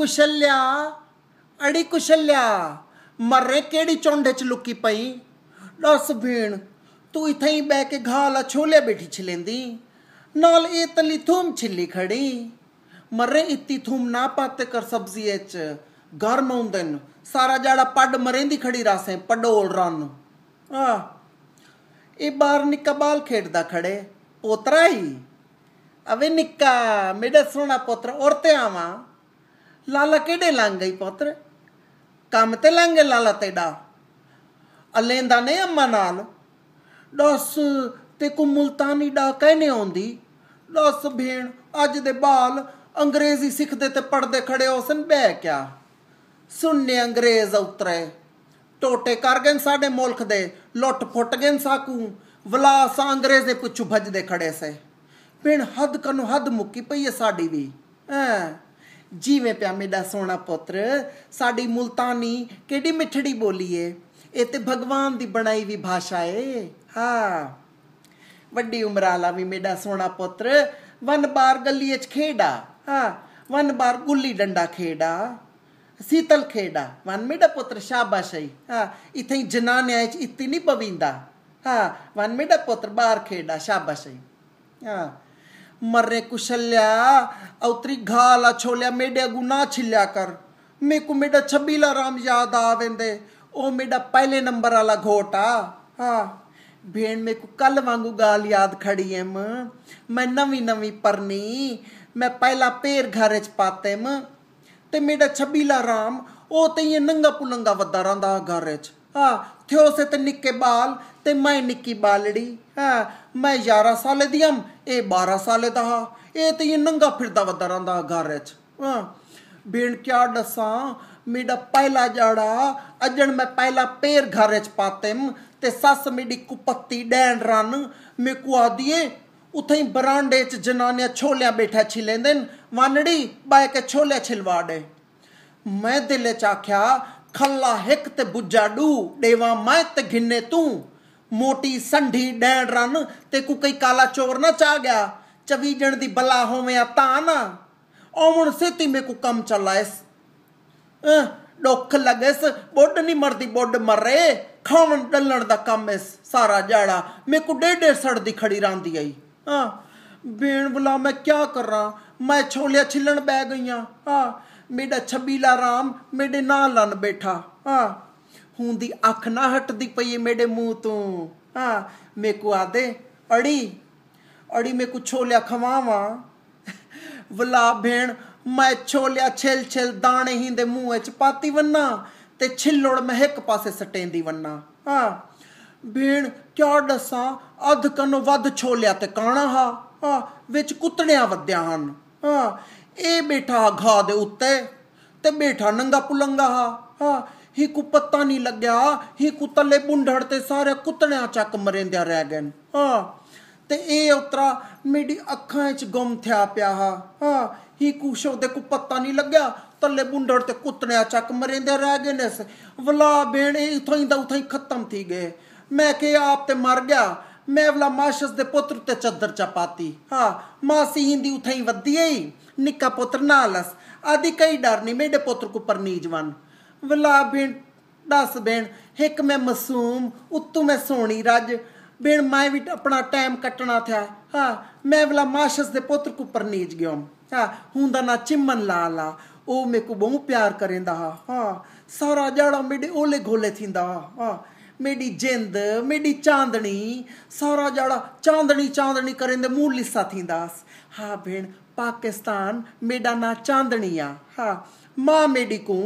ਕੁਸ਼ਲਿਆ ਅੜੀ ਕੁਸ਼ਲਿਆ ਮਰੇ ਕਿਹੜੀ ਚੌਂਡੇ ਚ ਲੁਕੀ ਪਈ ਦੱਸ ਭੀਣ ਤੂੰ ਇਥੇ ਹੀ ਬੈ ਕੇ ਘਾਲਾ ਛੋਲੇ ਬੈਠੀ ਛਲੇਂਦੀ ਨਾਲ ਇਹ ਤਲੀ ਥੂਮ ਛਿੱਲੀ ਖੜੀ ਮਰੇ ਇੱਤੀ ਥੂਮ ਨਾ ਪਾਤੇ ਕਰ ਸਬਜ਼ੀ ਐਚ ਗਰਮ ਹੁੰਦਨ ਸਾਰਾ ਜਾੜਾ ਪੱਡ ਮਰੇਂਦੀ ਖੜੀ ਰਾਸੇ ਪਡੋਲ ਰਨ ਆ ਇਹ ਬਾਰ ਨਿੱਕਾ ਬਾਲ ਖੇਡਦਾ ਖੜੇ ਪੋਤਰਾ ਹੀ ਅਵੇ ਨਿੱਕਾ ਮੇਰੇ ਸੋਹਣਾ ਪੋਤਰਾ ਔਰਤੇ ਆਵਾ ਲਾਲਾ ਕਿਹੜੇ ਲੰਘ ਗਈ ਪੁੱਤਰ ਕੰਮ ਤੇ ਲੰਘ ਲਾਲਾ ਤੇਡਾ ਅਲੇਂਦਾ ਨੇ ਅੰਮਾ ਨਾਲ ਦੱਸ ਤੇ ਕੋ ਮਲਤਾਨੀ ਡਾ ਕਹਨੇ ਆਉਂਦੀ ਦੱਸ ਭੇਣ ਅੱਜ ਦੇ ਬਾਲ ਅੰਗਰੇਜ਼ੀ ਸਿੱਖਦੇ ਤੇ ਪੜਦੇ ਖੜੇ ਹੋਸਨ ਬਹਿ ਕਿਆ ਸੁਣਨੇ ਅੰਗਰੇਜ਼ ਉਤਰੇ ਟੋਟੇ ਕਰ ਗਏ ਸਾਡੇ ਮੁਲਕ ਦੇ ਲੁੱਟ ਫੁੱਟ ਗਏ ਸਾਕੂ ਵਲਾਸ ਅੰਗਰੇਜ਼ ਦੇ ਪੁੱਛੂ ਭੱਜਦੇ ਖੜੇ ਸੇ ਪਿੰਡ ਹੱਦ ਕਨ ਹੱਦ ਮੁੱਕੀ ਪਈ ਸਾਡੀ ਵੀ ਐ ਜੀਵੇਂ ਪਿਆ ਮੇਡਾ ਸੋਹਣਾ ਪੁੱਤਰ ਸਾਡੀ ਮੁਲਤਾਨੀ ਕਿਹੜੀ ਮਿੱਠੜੀ ਬੋਲੀ ਏ ਇਹ ਤੇ ਭਗਵਾਨ ਦੀ ਬਣਾਈ ਵੀ ਭਾਸ਼ਾ ਏ ਹਾਂ ਵੱਡੀ ਉਮਰ ਆਲਾ ਵੀ ਮੇਡਾ ਸੋਹਣਾ ਪੁੱਤਰ ਵਨ ਬਾਰ ਗੱਲੀ ਚ ਖੇਡਾ ਹਾਂ ਵਨ ਬਾਰ ਗੁੱਲੀ ਡੰਡਾ ਖੇਡਾ ਸੀਤਲ ਖੇਡਾ ਵਨ ਮੇਡਾ ਪੁੱਤਰ ਸ਼ਾਬਾਸ਼ਈ ਹਾਂ ਇਥੇ ਜਨਾਨਿਆਂ ਚ ਇਤਨੀ ਨਹੀਂ ਪਵਿੰਦਾ ਹਾਂ ਵਨ ਮੇਡਾ ਪੁੱਤਰ ਬਾਹਰ ਖੇਡਾ ਸ਼ਾਬਾਸ਼ਈ ਹਾਂ ਮਰਨੇ ਕੁਸ਼ਲਿਆ ਔਤਰੀ ਘਾਲਾ ਛੋਲਿਆ ਮੇਡੇ ਗੁਨਾ ਛਿਲਿਆ ਕਰ ਮੇ ਕੋ ਮੇਡਾ ਛਬੀਲਾ ਰਾਮ ਯਾਦ ਆਵੰਦੇ ਉਹ ਮੇਡਾ ਪਹਿਲੇ ਨੰਬਰ ਵਾਲਾ ਘੋਟਾ ਹਾਂ ਭੇਣ ਮੇ ਕੋ ਕੱਲ ਵਾਂਗੂ ਗਾਲ ਯਾਦ ਖੜੀ ਐਮ ਮੈਂ ਨਵੀਂ ਨਵੀਂ ਪਰਨੀ ਮੈਂ ਪਹਿਲਾ ਪੇਰ ਘਰ ਚ ਪਾਤੇ ਮ ਤੇ ਮੇਡਾ ਛਬੀਲਾ ਰਾਮ ਉਹ ਤੇ ਇਹ ਨੰਗਾ ਪੁਲੰਗਾ ਵੱਧਾ ਰਾਂਦਾ ਘਰ ਚ ਹਾਂ ਸੇ ਤੇ ਨਿੱਕੇ ਬਾਲ ਤੇ ਮੈਂ ਨਿੱਕੀ ਬਾਲੜੀ ਹਾਂ ਮੈਂ 11 ਸਾਲ ਦੀ ਹਾਂ ਇਹ 12 ਸਾਲ ਦਾ ਹਾਂ ਇਹ ਤੇ ਇਹ ਨੰਗਾ ਫਿਰਦਾ ਵੱਦਾ ਰਹਿੰਦਾ ਘਰ ਵਿੱਚ ਹਾਂ ਬੇਣ ਕਿਆ ਦੱਸਾਂ ਮੇਰਾ ਪਹਿਲਾ ਜਾੜਾ ਅਜਣ ਮੈਂ ਪਹਿਲਾ ਪੇਰ ਘਰ ਵਿੱਚ ਪਾਤੇਮ ਤੇ ਸੱਸ ਮੇਡੀ ਕੁਪੱਤੀ ਡੈਣ ਰਨ ਮੇ ਕੋ ਆਦੀਏ ਉਥੇ ਹੀ ਬਰਾਂਡੇ 'ਚ ਜਨਾਨੀਆਂ ਛੋਲਿਆਂ ਬੈਠਾ ਨ ਵਾਨੜੀ ਬਾਇ ਕੇ ਛੋਲੇ ਛਿਲਵਾੜੇ ਮੈਂ ਦਿਲ 'ਚ ਆਖਿਆ ਖੱਲਾ ਹਿੱਕ ਤੇ ਬੁੱਜਾ ਡੂ ਡੇਵਾ ਮੈਂ ਤੇ ਘਿੰਨੇ ਤੂੰ ਮੋਟੀ ਸੰਢੀ ਡੈਣ ਰਨ ਤੇ ਕੋ ਕਈ ਕਾਲਾ ਚੋਰ ਨਾ ਚਾ ਗਿਆ ਚਵੀ ਜਣ ਦੀ ਬਲਾ ਹੋਵੇਂ ਆ ਤਾਂ ਨਾ ਔਮਣ ਸੇਤੀ ਮੇ ਕੋ ਕੰਮ ਚਲਾਇਸ ਡੋਖ ਲਗੇਸ ਬੁੱਢ ਨਹੀਂ ਮਰਦੀ ਬੁੱਢ ਮਰੇ ਖਾਣ ਡੱਲਣ ਦਾ ਕੰਮ ਐ ਸਾਰਾ ਜਾੜਾ ਮੇ ਕੋ ਡੇਢੇ ਸੜ ਦੀ ਖੜੀ ਰਾਂਦੀ ਆਈ ਹਾਂ ਬੇਣ ਬੁਲਾ ਮੈਂ ਕੀ ਕਰਾਂ ਮੈਂ ਛੋਲੇ ਛਿੱਲਣ ਬੈ ਗਈਆਂ ਹਾਂ ਮੇਡਾ ਛਬੀਲਾ ਰਾਮ ਮੇਡੇ ਨਾਲ ਲੰਨ ਬੈਠਾ ਹਾਂ ਹੂੰ ਦੀ ਅੱਖ ਨਾ ਹਟਦੀ ਪਈ ਮੇਡੇ ਮੂੰਹ ਤੋਂ ਹਾਂ ਮੇ ਕੋ ਆਦੇ ਅੜੀ ਅੜੀ ਮੇ ਕੁਛ ਛੋਲਿਆ ਖਵਾਵਾ ਵਲਾ ਭੇਣ ਮੈਂ ਛੋਲਿਆ ਛਿਲ ਛਿਲ ਦਾਣੇ ਹੀ ਦੇ ਮੂੰਹ ਵਿੱਚ ਪਾਤੀ ਵੰਨਾ ਤੇ ਛਿੱਲੜ ਇੱਕ ਪਾਸੇ ਸਟੇਂਦੀ ਵੰਨਾ ਹਾਂ ਭੇਣ ਕਿਆ ਦੱਸਾਂ ਅਧ ਕਨ ਵੱਧ ਛੋਲਿਆ ਤੇ ਕਾਣਾ ਹਾ ਵਿੱਚ ਕੁੱਤਣਿਆ ਵੱਧਿਆ ਹਨ ਹਾਂ ਇਹ ਬੈਠਾ ਘਾਹ ਦੇ ਉੱਤੇ ਤੇ ਬੈਠਾ ਨੰਗਾ ਪੁਲੰਗਾ ਹਾ ਹੀ ਕੋ ਪਤਾ ਨਹੀਂ ਲੱਗਿਆ ਹੀ ਕੋ ਤਲੇ ਬੁੰਢੜ ਤੇ ਸਾਰੇ ਕੁੱਤਣਿਆ ਚੱਕ ਮਰੇਂਦਿਆ ਰਹਿ ਗਏ ਹਾਂ ਤੇ ਇਹ ਉਤਰਾ ਮੇਡੀ ਅੱਖਾਂ ਵਿੱਚ ਗੁੰਮ ਥਿਆ ਪਿਆ ਹਾਂ ਹੀ ਕੁਸ਼ੋ ਦੇ ਕੋ ਪਤਾ ਨਹੀਂ ਲੱਗਿਆ ਤੱਲੇ ਬੁੰਢੜ ਤੇ ਕੁੱਤਣਿਆ ਚੱਕ ਮਰਿੰਦੇ ਰਹਿ ਗਏ ਨੇ ਵਲਾ ਬੇਣੇ ਇਥੋਂ ਹੀ ਦਾ ਉਥੋਂ ਹੀ ਖਤਮ ਥੀ ਗਏ ਮੈਂ ਕਿ ਆਪ ਤੇ ਮਰ ਗਿਆ ਮਾਸ਼ਸ ਦੇ મેવલા માશસદે પોતૃતે ચદ્દર ચપાતી હા માસી હિન્દી ઉથઈ ਨਿੱਕਾ ਪੁੱਤਰ પોતર નાલસ આદિ કઈ ਮੇਡੇ ਪੁੱਤਰ ਕੋ કુપર નીજવન ਵਲਾ ਬੇਣ ਦੱਸ ਬੇਣ ਇੱਕ ਮੈਂ ਮਾਸੂਮ ਉਤੋਂ ਮੈਂ ਸੋਣੀ ਰੱਜ ਬੇਣ ਮੈਂ ਵੀ ਆਪਣਾ ਟਾਈਮ ਕੱਟਣਾ ਥਿਆ ਹਾਂ ਮੈਂ ਵਲਾ ਮਾਸ਼ਸ ਦੇ ਪੁੱਤਰ ਕੋ ਪਰਨੀਜ ਗਿਓ ਹਾਂ ਹੁੰਦਾ ਨਾ ਚਿੰਮਨ ਲਾਲਾ ਉਹ ਮੇ ਕੋ ਬਹੁਤ ਪਿਆਰ ਕਰੇਂਦਾ ਹਾਂ ਸਾਰਾ ਜੜਾ ਮੇਡੇ ਓਲੇ ਘੋਲੇ ਥਿੰਦਾ ਹਾਂ ਮੇਡੀ ਜਿੰਦ ਮੇਡੀ ਚਾਂਦਣੀ ਸਾਰਾ ਜੜਾ ਚਾਂਦਣੀ ਚਾਂਦਣੀ ਕਰਨ ਦੇ ਮੂਲ ਲਿਸਾ ਹਾਂ हा ਪਾਕਿਸਤਾਨ ਮੇਡਾ ਨਾ ਚਾਂਦਣੀ ਆ ਹਾਂ ਮਾਂ ਮੇਡੀ ਕੋ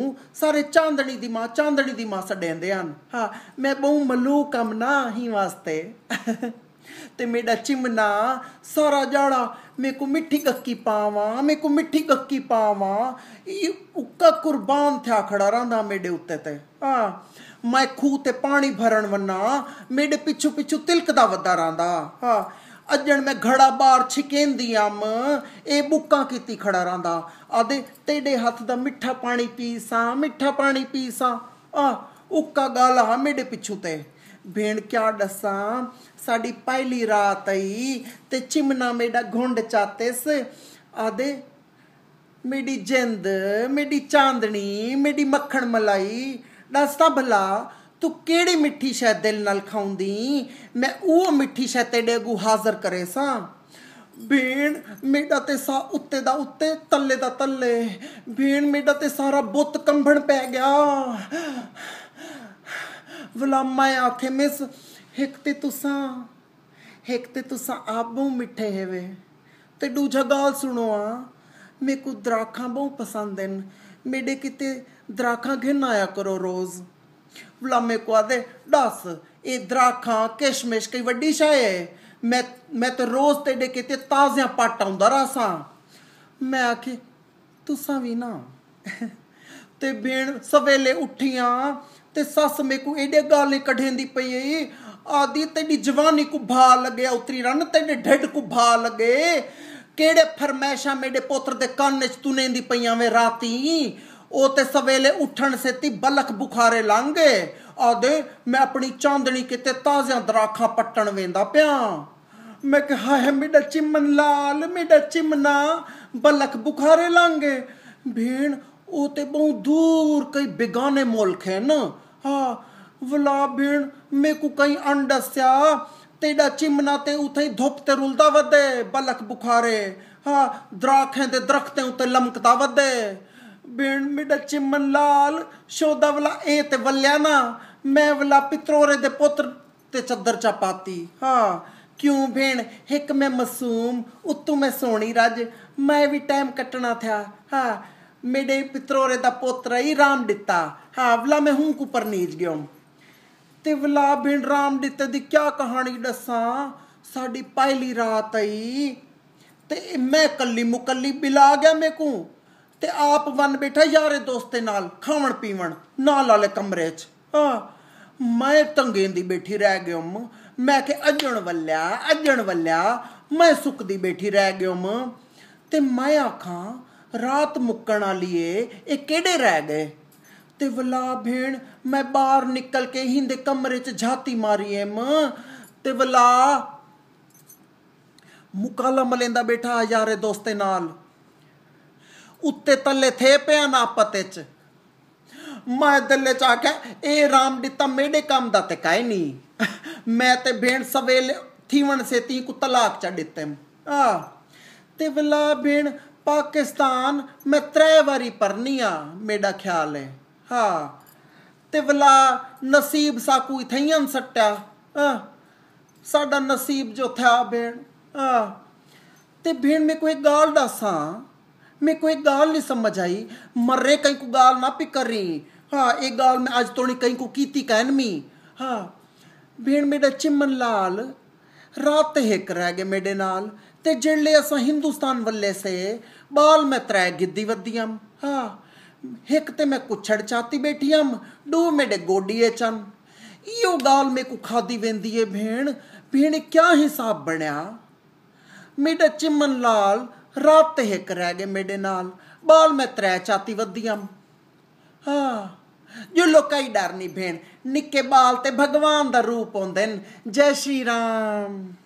ਸਾਰੇ ਚਾਂਦਣੀ ਦੀ ਮਾਂ ਚਾਂਦਣੀ ਦੀ ਮਾਂ ਸੱਡੇਂਦੇ ਹਨ ਹਾਂ ਮੈਂ ਬਹੁ ਮਲੂਕ ਕਮਨਾ ਹੀ ਵਾਸਤੇ ਤੇ ਮੇਡਾ ਚਿਮਨਾ ਸਾਰਾ ਜਾੜਾ ਮੇ ਕੋ ਮਿੱਠੀ ਕੱਕੀ ਪਾਵਾਂ ਮੇ ਕੋ ਮਿੱਠੀ ਕੱਕੀ ਪਾਵਾਂ ਇਹ ਉੱਕਾ ਕੁਰਬਾਨ ਥਿਆ ਖੜਾ ਰਹਿੰਦਾ ਮੇਡੇ ਉੱਤੇ ਤੇ ਆ ਮੈਂ ਖੂ ਤੇ ਪਾਣੀ ਭਰਨ ਵੰਨਾ ਮੇਡੇ ਪਿੱਛੂ ਪਿੱਛੂ ਤਿਲਕਦਾ ਵੱਦਾ ਰਾਂਦਾ ਹਾਂ ਅਜਣ ਮੈਂ ਘੜਾ ਬਾਰ ਛਕੇਂਦੀ ਅਮ ਇਹ ਬੁੱਕਾ ਕੀਤੀ ਖੜਾ ਰਹਿੰਦਾ ਆਦੇ ਤੇਡੇ ਹੱਥ ਦਾ ਮਿੱਠਾ ਪਾਣੀ ਪੀਸਾਂ ਮਿੱਠਾ ਪਾਣੀ ਪੀਸਾਂ ਆ ਉੱਕਾ ਗਾਲ ਮੇਡੇ ਪਿੱਛੂ ਤੇ ભીણ ਕਿਆ ਦਸਾਂ ਸਾਡੀ ਪਹਿਲੀ ਰਾਤ ਆਈ ਤੇ ਚਿਮਨਾ ਮੇਡਾ ਘੁੰਡ ਚਾਤੇਸ ਆਦੇ ਮੇਡੀ ਜਿੰਦ ਮੇਡੀ ਚਾਂਦਣੀ ਮੇਡੀ ਮੱਖਣ ਮਲਾਈ ਦੱਸਦਾ ਭਲਾ ਤੂੰ ਕਿਹੜੀ ਮਿੱਠੀ ਸ਼ਹਿਦ ਦਿਲ ਨਾਲ ਖਾਉਂਦੀ ਮੈਂ ਉਹ ਮਿੱਠੀ ਸ਼ਹਿਦ ਤੇਰੇ ਅਗੂ ਹਾਜ਼ਰ ਕਰੇ ਸਾਂ ਬੀਣ ਮੇਡਾ ਤੇ ਸਾ ਉੱਤੇ ਦਾ ਉੱਤੇ ਤੱਲੇ ਦਾ ਤੱਲੇ ਬੀਣ ਮੇਡਾ ਤੇ ਸਾਰਾ ਬੁੱਤ ਕੰਭਣ ਪੈ ਗਿਆ ਵਲਾਮਾ ਆਖੇ ਮਿਸ ਇੱਕ ਤੇ ਤੁਸਾਂ ਇੱਕ ਤੇ ਤੁਸਾਂ ਆਬੋਂ ਮਿੱਠੇ ਹੋਵੇ ਤੇ ਦੂਜਾ ਗਾਲ ਸੁਣੋ ਆ ਮੇ ਕੋ ਦਰਾਖਾਂ ਬਹੁ ਪਸੰਦ ਹਨ ਮੇਡੇ ਕਿਤੇ ਦਰਾਖਾਂ ਘਿਨ ਆਇਆ ਕਰੋ ਰੋਜ਼ ਵਲਾਮੇ ਕੋ ਆਦੇ ਦੱਸ ਇਹ ਦਰਾਖਾਂ ਕਿਸ਼ਮਿਸ਼ ਕਈ ਵੱਡੀ ਸ਼ਾਇ ਹੈ ਮੈਂ ਮੈਂ ਤਾਂ ਰੋਜ਼ ਤੇਡੇ ਕਿਤੇ ਤਾਜ਼ਿਆਂ ਪੱਟ ਆਉਂਦਾ ਰਾਸਾਂ ਮੈਂ ਆਖੇ ਤੁਸਾਂ ਵੀ ਨਾ ਤੇ ਬੇਣ ਸਵੇਲੇ ਉੱਠੀਆਂ ਤੇ ਸੱਸ ਮੇਕੂ ਇਹਦੇ ਗਾਲੇ ਕਢੇਂਦੀ ਪਈ ਏ ਆਦੀ ਤੇਡੀ ਜਵਾਨੀ ਕੋ ਭਾ ਲੱਗਿਆ ਉਤਰੀ ਰਨ ਤੇਡੇ ਢੱਡ ਕੋ ਭਾ ਲੱਗੇ ਕਿਹੜੇ ਫਰਮੈਸ਼ਾ ਮੇਡੇ ਪੁੱਤਰ ਦੇ ਕੰਨ 'ਚ ਤੁਨੇਂਦੀ ਪਈਆਂ ਵੇ ਰਾਤੀ ਉਹ ਤੇ ਸਵੇਲੇ ਉੱਠਣ ਸੇਤੀ ਬਲਖ ਬੁਖਾਰੇ ਲੰਗੇ ਆਦੇ ਮੈਂ ਆਪਣੀ ਚਾਂਦਣੀ ਕਿਤੇ ਤਾਜ਼ਿਆਂ ਦਰਾਖਾਂ ਪੱਟਣ ਵੇਂਦਾ ਪਿਆ ਮੈਂ ਕਿਹਾ ਹੈ ਮੇਡਾ ਚਿਮਨ ਲਾਲ ਮੇਡਾ ਚਿਮਨਾ ਬਲਖ ਬੁਖਾਰੇ ਲੰਗੇ ਭੀਣ ਉਹ ਤੇ ਬਹੁਤ ਦੂਰ ਕਈ ਬਿਗਾਨੇ ਹੈ ਨਾ ਵਲਾ ਬੀਣ ਮੇ ਕੋ ਕਈ ਅੰਡਸਿਆ ਤੇਡਾ ਚਿਮਨਾ ਤੇ તે ਧੁੱਪ ਤੇ ਰੁਲਦਾ રૂલતા ਬਲਕ ਬੁਖਾਰੇ બુખારે હા ਤੇ ਦਰਖਤੇ ਉਤੇ ઉતે લમકતા વધે બેણ ਮੇਡਾ ਚਿਮਨ ਲਾਲ ਸ਼ੋਦਾ ਵਾਲਾ ਇਹ ਤੇ ਵੱਲਿਆ ਨਾ ਮੈਂ ਵਲਾ ਪਿਤਰੋਰੇ ਦੇ ਪੁੱਤਰ ਤੇ ਚੱਦਰ ਚਾ ਪਾਤੀ ਹਾਂ ਕਿਉਂ ਭੇਣ ਇੱਕ ਮੈਂ ਮਾਸੂਮ ਉਤੋਂ ਮੈਂ ਸੋਣੀ ਰਾਜ ਮੈਂ ਵੀ ਟਾਈਮ ਕੱਟਣਾ ਥਿਆ ਹਾਂ ਪਿਤਰੋ ਰੇ ਦਾ ਪੁੱਤਰ ਹੀ ਰਾਮ ਦਿੱਤਾ ਹਾਵਲਾ ਮੈਂ ਹੂੰ ਕੁ ਪਰਨੀਜ ਗਿਓ ਤੇ ਵਲਾ ਬਿਨ ਰਾਮ ਦਿੱਤੇ ਦੀ ਕੀ ਕਹਾਣੀ ਦੱਸਾਂ ਸਾਡੀ ਪਹਿਲੀ ਰਾਤ ਆਈ ਤੇ ਮੈਂ ਕੱਲੀ ਮੁਕੱਲੀ ਬਿਲਾ ਗਿਆ ਮੇ ਕੋ ਤੇ ਆਪ ਬਨ ਬੈਠਾ ਯਾਰੇ ਦੋਸਤੇ ਨਾਲ ਖਾਵਣ ਪੀਵਣ ਨਾਲ ਵਾਲੇ ਕਮਰੇ 'ਚ ਹਾਂ ਮੈਂ ਤੰਗੇ ਦੀ ਬੈਠੀ ਰਹਿ ਗਿਓ ਮੈਂ ਕਿ ਅਜਣ ਵੱਲਿਆ ਅਜਣ ਵੱਲਿਆ ਮੈਂ ਸੁੱਕ ਦੀ ਬੈਠੀ ਰਹਿ ਗਿਓ ਤੇ ਮੈਂ ਆਖਾਂ ਰਾਤ ਮੁੱਕਣ ਵਾਲੀ ਏ ਇਹ ਕਿਹੜੇ ਰਹਿ ਗਏ ਤੇ ਵਲਾ ਭੇਣ ਮੈਂ ਬਾਹਰ ਨਿਕਲ ਕੇ ਦੇ ਕਮਰੇ 'ਚ ਝਾਤੀ ਮਾਰੀ ਮ ਤੇ ਵਲਾ ਮੁਕਾਲਾ ਮਲੇਂਦਾ ਬੈਠਾ ਯਾਰੇ ਦੋਸਤੇ ਨਾਲ ਉੱਤੇ ਤੱਲੇ ਥੇ ਪਿਆ ਨਾ ਪਤੇ 'ਚ ਮੈਂ ਦੱਲੇ ਚਾ ਕੇ ਇਹ ਰਾਮ ਦਿੱਤਾ ਮੇਰੇ ਕੰਮ ਦਾ ਤੇ ਕਾਇ ਨਹੀਂ ਮੈਂ ਤੇ ਭੇਣ ਸਵੇਲੇ ਥੀਵਣ ਸੇਤੀ ਕੁ ਤਲਾਕ ਚਾ ਦਿੱਤੇ ਆ ਤੇ ਵਲਾ ਭੇਣ ਪਾਕਿਸਤਾਨ ਮੈਂ ਤਰੇ ਵਾਰੀ ਪਰਨੀ ਆ ਮੇਡਾ ਖਿਆਲ ਹੈ ਹਾਂ ਤੇ ਵਲਾ ਨਸੀਬ ਸਾਕੂ ਇਥਈਆਂ ਸੱਟਿਆ ਆ ਸਾਡਾ ਨਸੀਬ ਜੋ ਥਾ ਭੇਣ ਆ ਤੇ ਭੇਣ ਮੇ ਕੋਈ ਗਾਲ ਦੱਸਾਂ ਮੇ ਕੋਈ ਗਾਲ ਨਹੀਂ ਸਮਝ ਆਈ ਮਰੇ ਕਈ ਕੋ ਗਾਲ ਨਾ ਪੀ ਕਰੀ ਹਾਂ ਇਹ ਗਾਲ ਮੈਂ ਅੱਜ ਤੋਣੀ ਕਈ ਕੋ ਕੀਤੀ ਮੀ ਹਾਂ ਭੇਣ ਮੇਡਾ ਚਿਮਨ ਲਾਲ ਰਾਤ ਹਿਕ ਰਹਿ ਗਏ ਮੇਡੇ ਨਾਲ ਤੇ ਜਿਹੜੇ ਅਸਾਂ ਹਿੰਦੁਸਤਾਨ ਵੱਲੇ ਸੇ ਬਾਲ ਤਰੇ ਗਿੱਦੀ ਵੱਦੀਆਂ ਹਾ ਇੱਕ ਤੇ ਮੈਂ ਕੁਛੜ ਚਾਤੀ ਬੈਠੀਆਂ ਡੂ ਮੇਡੇ ਗੋਡੀਏ ਚੰ ਇਹੋ ਗਾਲ ਮੇ ਕੋ ਖਾਦੀ ਵੇਂਦੀ ਏ ਭੇਣ ਭੇਣ ਕਿਆ ਹਿਸਾਬ ਬਣਿਆ ਮੇਡੇ ਚਿਮਨ ਲਾਲ ਰਾਤ ਇੱਕ ਰਹਿ ਗਏ ਮੇਡੇ ਨਾਲ ਬਾਲ ਮੈਂ ਤਰੇ ਚਾਤੀ ਵੱਦੀਆਂ ਹਾਂ ਜੋ ਲੋਕਾਈ ਡਰਨੀ ਭੇਣ ਨਿੱਕੇ ਬਾਲ ਤੇ ਭਗਵਾਨ ਦਾ ਰੂਪ ਹੁੰਦੇ ਨੇ ਜੈ ਸ਼੍ਰੀ ਰਾਮ